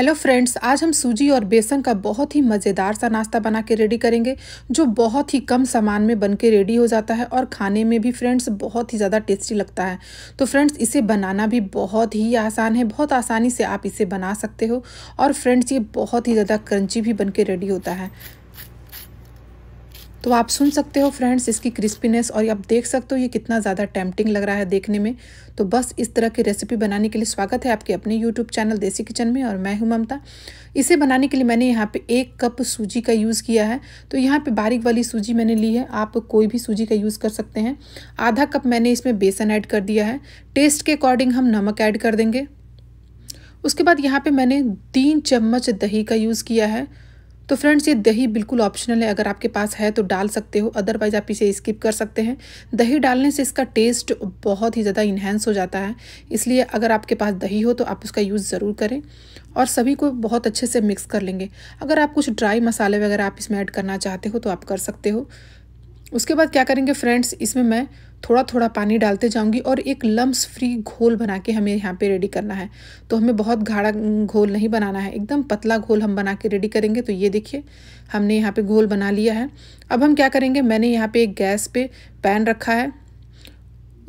hello friends आज हम सूजी और बेसन का बहुत ही मज़ेदार सा नाश्ता बना के रेडी करेंगे जो बहुत ही कम सामान में बन के रेडी हो जाता है और खाने में भी फ्रेंड्स बहुत ही ज़्यादा टेस्टी लगता है तो फ्रेंड्स इसे बनाना भी बहुत ही आसान है बहुत आसानी से आप इसे बना सकते हो और फ्रेंड्स ये बहुत ही ज़्यादा क्रंची भी बन के रेडी होता है तो आप सुन सकते हो फ्रेंड्स इसकी क्रिस्पीनेस और आप देख सकते हो ये कितना ज़्यादा टेम्पटिंग लग रहा है देखने में तो बस इस तरह की रेसिपी बनाने के लिए स्वागत है आपके अपने यूट्यूब चैनल देसी किचन में और मैं हूं ममता इसे बनाने के लिए मैंने यहाँ पे एक कप सूजी का यूज़ किया है तो यहाँ पे बारीक वाली सूजी मैंने ली है आप कोई भी सूजी का यूज़ कर सकते हैं आधा कप मैंने इसमें बेसन ऐड कर दिया है टेस्ट के अकॉर्डिंग हम नमक ऐड कर देंगे उसके बाद यहाँ पर मैंने तीन चम्मच दही का यूज़ किया है तो फ्रेंड्स ये दही बिल्कुल ऑप्शनल है अगर आपके पास है तो डाल सकते हो अदरवाइज आप इसे स्किप कर सकते हैं दही डालने से इसका टेस्ट बहुत ही ज़्यादा इन्हेंस हो जाता है इसलिए अगर आपके पास दही हो तो आप उसका यूज़ ज़रूर करें और सभी को बहुत अच्छे से मिक्स कर लेंगे अगर आप कुछ ड्राई मसाले वगैरह आप इसमें ऐड करना चाहते हो तो आप कर सकते हो उसके बाद क्या करेंगे फ्रेंड्स इसमें मैं थोड़ा थोड़ा पानी डालते जाऊंगी और एक लम्स फ्री घोल बना के हमें यहाँ पे रेडी करना है तो हमें बहुत गाढ़ा घोल नहीं बनाना है एकदम पतला घोल हम बना के रेडी करेंगे तो ये देखिए हमने यहाँ पे घोल बना लिया है अब हम क्या करेंगे मैंने यहाँ पे एक गैस पे पैन रखा है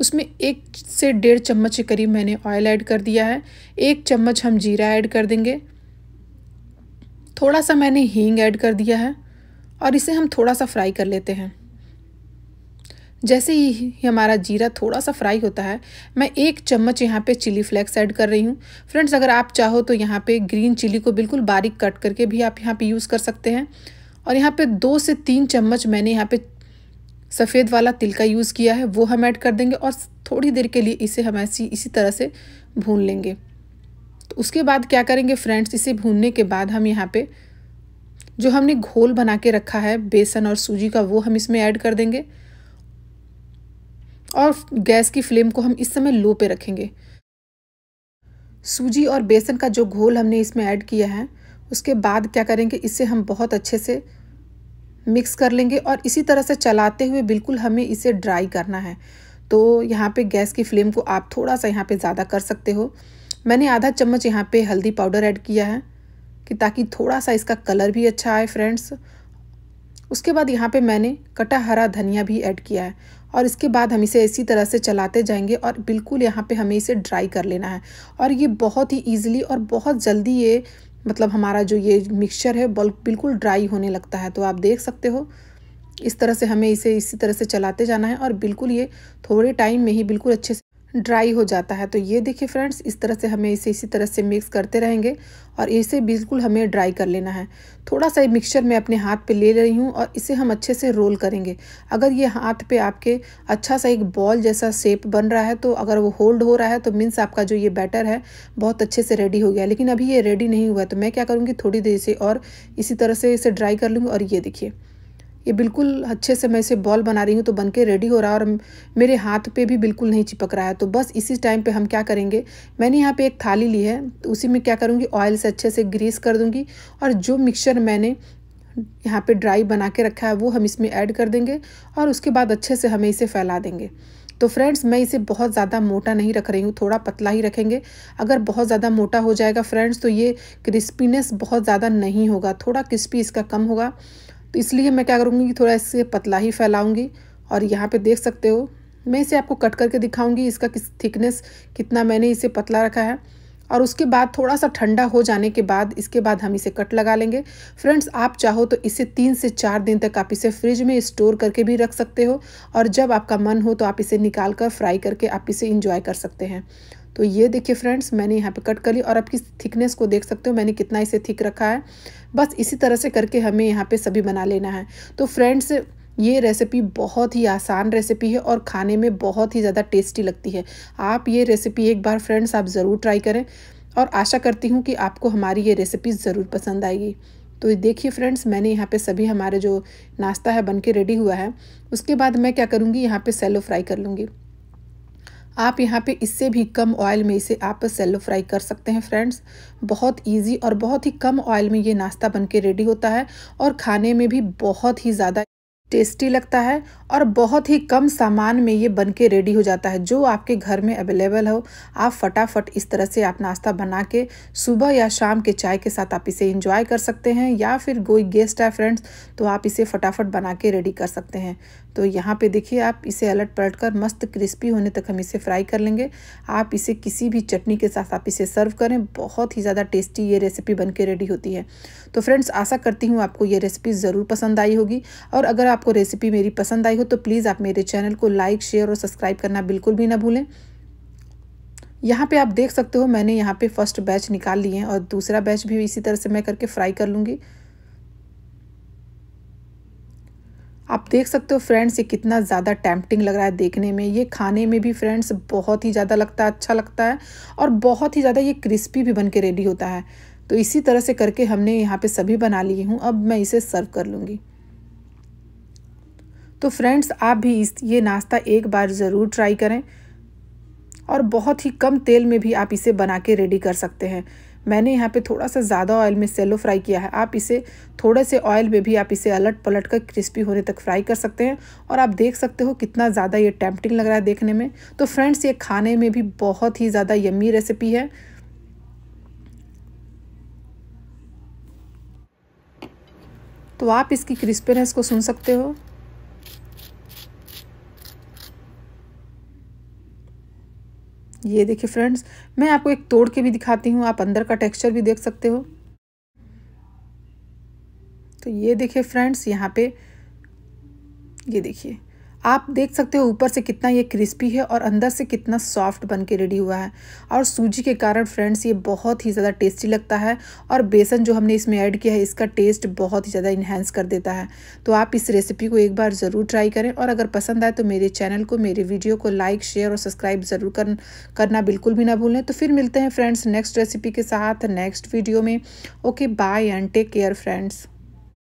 उसमें एक से डेढ़ चम्मच के करीब मैंने ऑयल ऐड कर दिया है एक चम्मच हम जीरा ऐड कर देंगे थोड़ा सा मैंने हींग ऐड कर दिया है और इसे हम थोड़ा सा फ्राई कर लेते हैं जैसे ही हमारा जीरा थोड़ा सा फ्राई होता है मैं एक चम्मच यहाँ पे चिली फ्लेक्स ऐड कर रही हूँ फ्रेंड्स अगर आप चाहो तो यहाँ पे ग्रीन चिली को बिल्कुल बारीक कट करके भी आप यहाँ पे यूज़ कर सकते हैं और यहाँ पे दो से तीन चम्मच मैंने यहाँ पे सफ़ेद वाला तिल का यूज़ किया है वो हम ऐड कर देंगे और थोड़ी देर के लिए इसे हम ऐसी इसी तरह से भून लेंगे तो उसके बाद क्या करेंगे फ्रेंड्स इसे भूनने के बाद हम यहाँ पर जो हमने घोल बना के रखा है बेसन और सूजी का वो हम इसमें ऐड कर देंगे और गैस की फ्लेम को हम इस समय लो पे रखेंगे सूजी और बेसन का जो घोल हमने इसमें ऐड किया है उसके बाद क्या करेंगे इसे हम बहुत अच्छे से मिक्स कर लेंगे और इसी तरह से चलाते हुए बिल्कुल हमें इसे ड्राई करना है तो यहाँ पे गैस की फ्लेम को आप थोड़ा सा यहाँ पे ज़्यादा कर सकते हो मैंने आधा चम्मच यहाँ पे हल्दी पाउडर ऐड किया है कि ताकि थोड़ा सा इसका कलर भी अच्छा आए फ्रेंड्स उसके बाद यहाँ पे मैंने कटा हरा धनिया भी ऐड किया है और इसके बाद हम इसे इसी तरह से चलाते जाएंगे और बिल्कुल यहाँ पे हमें इसे ड्राई कर लेना है और ये बहुत ही ईजिली और बहुत जल्दी ये मतलब हमारा जो ये मिक्सचर है बिल्कुल ड्राई होने लगता है तो आप देख सकते हो इस तरह से हमें इसे इसी तरह से चलाते जाना है और बिल्कुल ये थोड़े टाइम में ही बिल्कुल अच्छे से ड्राई हो जाता है तो ये देखिए फ्रेंड्स इस तरह से हमें इसे इसी तरह से मिक्स करते रहेंगे और इसे बिल्कुल हमें ड्राई कर लेना है थोड़ा सा मिक्सचर मैं अपने हाथ पे ले रही हूँ और इसे हम अच्छे से रोल करेंगे अगर ये हाथ पे आपके अच्छा सा एक बॉल जैसा शेप बन रहा है तो अगर वो होल्ड हो रहा है तो मीन्स आपका जो ये बैटर है बहुत अच्छे से रेडी हो गया लेकिन अभी ये रेडी नहीं हुआ तो मैं क्या करूँगी थोड़ी देर से और इसी तरह से इसे ड्राई कर लूँगी और ये देखिए ये बिल्कुल अच्छे से मैं इसे बॉल बना रही हूँ तो बन के रेडी हो रहा है और मेरे हाथ पे भी बिल्कुल नहीं चिपक रहा है तो बस इसी टाइम पे हम क्या करेंगे मैंने यहाँ पे एक थाली ली है तो उसी में क्या करूँगी ऑयल से अच्छे से ग्रीस कर दूँगी और जो मिक्सचर मैंने यहाँ पे ड्राई बना के रखा है वो हम इसमें ऐड कर देंगे और उसके बाद अच्छे से हमें इसे फैला देंगे तो फ्रेंड्स मैं इसे बहुत ज़्यादा मोटा नहीं रख रही हूँ थोड़ा पतला ही रखेंगे अगर बहुत ज़्यादा मोटा हो जाएगा फ्रेंड्स तो ये क्रिस्पीनेस बहुत ज़्यादा नहीं होगा थोड़ा क्रिस्पी इसका कम होगा तो इसलिए मैं क्या करूँगी कि थोड़ा इससे पतला ही फैलाऊँगी और यहाँ पर देख सकते हो मैं इसे आपको कट करके दिखाऊँगी इसका किस थिकनेस कितना मैंने इसे पतला रखा है और उसके बाद थोड़ा सा ठंडा हो जाने के बाद इसके बाद हम इसे कट लगा लेंगे फ्रेंड्स आप चाहो तो इसे तीन से चार दिन तक आप इसे फ्रिज में स्टोर करके भी रख सकते हो और जब आपका मन हो तो आप इसे निकाल कर फ्राई करके आप इसे इंजॉय कर सकते हैं तो ये देखिए फ्रेंड्स मैंने यहाँ पे कट कर ली और आपकी थिकनेस को देख सकते हो मैंने कितना इसे थिक रखा है बस इसी तरह से करके हमें यहाँ पे सभी बना लेना है तो फ्रेंड्स ये रेसिपी बहुत ही आसान रेसिपी है और खाने में बहुत ही ज़्यादा टेस्टी लगती है आप ये रेसिपी एक बार फ्रेंड्स आप ज़रूर ट्राई करें और आशा करती हूँ कि आपको हमारी ये रेसिपी ज़रूर पसंद आएगी तो देखिए फ्रेंड्स मैंने यहाँ पे सभी हमारे जो नाश्ता है बन के रेडी हुआ है उसके बाद मैं क्या करूँगी यहाँ पे सेलो फ्राई कर लूँगी आप यहाँ पे इससे भी कम ऑयल में इसे आप सेलो फ्राई कर सकते हैं फ्रेंड्स बहुत इजी और बहुत ही कम ऑयल में ये नाश्ता बन के रेडी होता है और खाने में भी बहुत ही ज़्यादा टेस्टी लगता है और बहुत ही कम सामान में ये बन के रेडी हो जाता है जो आपके घर में अवेलेबल हो आप फटाफट इस तरह से आप नाश्ता बना के सुबह या शाम के चाय के साथ आप इसे इंजॉय कर सकते हैं या फिर कोई गेस्ट है फ्रेंड्स तो आप इसे फटाफट बना के रेडी कर सकते हैं तो यहाँ पे देखिए आप इसे अलट पलट कर मस्त क्रिस्पी होने तक हम इसे फ्राई कर लेंगे आप इसे किसी भी चटनी के साथ आप इसे सर्व करें बहुत ही ज़्यादा टेस्टी ये रेसिपी बन के रेडी होती है तो फ्रेंड्स आशा करती हूँ आपको ये रेसिपी ज़रूर पसंद आई होगी और अगर आप आपको रेसिपी मेरी पसंद आई हो तो प्लीज़ आप मेरे चैनल को लाइक शेयर और सब्सक्राइब करना बिल्कुल भी ना भूलें यहाँ पे आप देख सकते हो मैंने यहाँ पे फर्स्ट बैच निकाल लिए हैं और दूसरा बैच भी इसी तरह से मैं करके फ्राई कर लूँगी आप देख सकते हो फ्रेंड्स ये कितना ज़्यादा टैम्पटिंग लग रहा है देखने में ये खाने में भी फ्रेंड्स बहुत ही ज़्यादा लगता है अच्छा लगता है और बहुत ही ज़्यादा ये क्रिस्पी भी बन के रेडी होता है तो इसी तरह से करके हमने यहाँ पे सभी बना लिए हूँ अब मैं इसे सर्व कर लूँगी तो फ्रेंड्स आप भी इस ये नाश्ता एक बार ज़रूर ट्राई करें और बहुत ही कम तेल में भी आप इसे बना के रेडी कर सकते हैं मैंने यहाँ पे थोड़ा सा ज़्यादा ऑयल में सेलो फ्राई किया है आप इसे थोड़े से ऑयल में भी आप इसे अलट पलट कर क्रिस्पी होने तक फ्राई कर सकते हैं और आप देख सकते हो कितना ज़्यादा ये टैम्पटिंग लग रहा है देखने में तो फ्रेंड्स ये खाने में भी बहुत ही ज़्यादा यम्मी रेसिपी है तो आप इसकी क्रिस्पीनेस को सुन सकते हो ये देखिए फ्रेंड्स मैं आपको एक तोड़ के भी दिखाती हूँ आप अंदर का टेक्सचर भी देख सकते हो तो ये देखिए फ्रेंड्स यहाँ पे ये देखिए आप देख सकते हो ऊपर से कितना ये क्रिस्पी है और अंदर से कितना सॉफ्ट बन के रेडी हुआ है और सूजी के कारण फ्रेंड्स ये बहुत ही ज़्यादा टेस्टी लगता है और बेसन जो हमने इसमें ऐड किया है इसका टेस्ट बहुत ही ज़्यादा इन्हेंस कर देता है तो आप इस रेसिपी को एक बार ज़रूर ट्राई करें और अगर पसंद आए तो मेरे चैनल को मेरे वीडियो को लाइक शेयर और सब्सक्राइब ज़रूर कर, करना बिल्कुल भी ना भूलें तो फिर मिलते हैं फ्रेंड्स नेक्स्ट रेसिपी के साथ नेक्स्ट वीडियो में okay bye and take care friends